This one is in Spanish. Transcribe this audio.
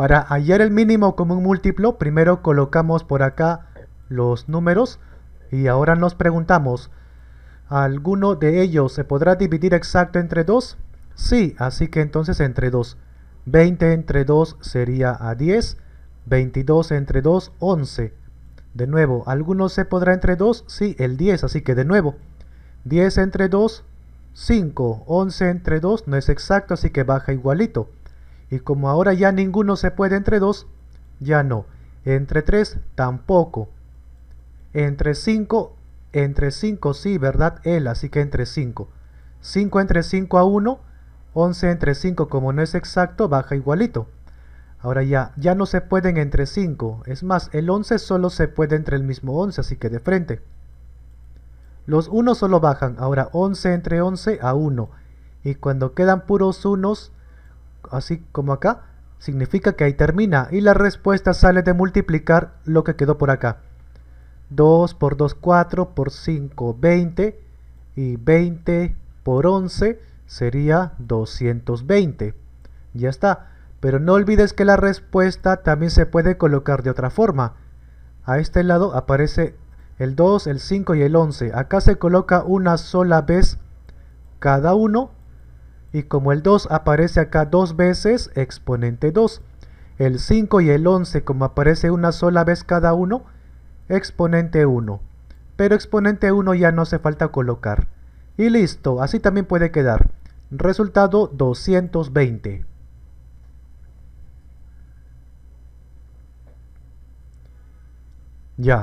Para hallar el mínimo común múltiplo, primero colocamos por acá los números y ahora nos preguntamos, ¿alguno de ellos se podrá dividir exacto entre 2? Sí, así que entonces entre 2. 20 entre 2 sería a 10, 22 entre 2, 11. De nuevo, ¿alguno se podrá entre 2? Sí, el 10, así que de nuevo. 10 entre 2, 5. 11 entre 2 no es exacto, así que baja igualito. Y como ahora ya ninguno se puede entre 2, ya no. Entre 3, tampoco. Entre 5, entre 5 sí, ¿verdad? Él, así que entre 5. 5 entre 5 a 1, 11 entre 5 como no es exacto, baja igualito. Ahora ya, ya no se pueden entre 5, es más, el 11 solo se puede entre el mismo 11, así que de frente. Los 1 solo bajan, ahora 11 entre 11 a 1, y cuando quedan puros unos, así como acá, significa que ahí termina y la respuesta sale de multiplicar lo que quedó por acá. 2 por 2, 4 por 5, 20 y 20 por 11 sería 220. Ya está, pero no olvides que la respuesta también se puede colocar de otra forma. A este lado aparece el 2, el 5 y el 11. Acá se coloca una sola vez cada uno y como el 2 aparece acá dos veces, exponente 2. El 5 y el 11, como aparece una sola vez cada uno, exponente 1. Pero exponente 1 ya no hace falta colocar. Y listo, así también puede quedar. Resultado 220. Ya.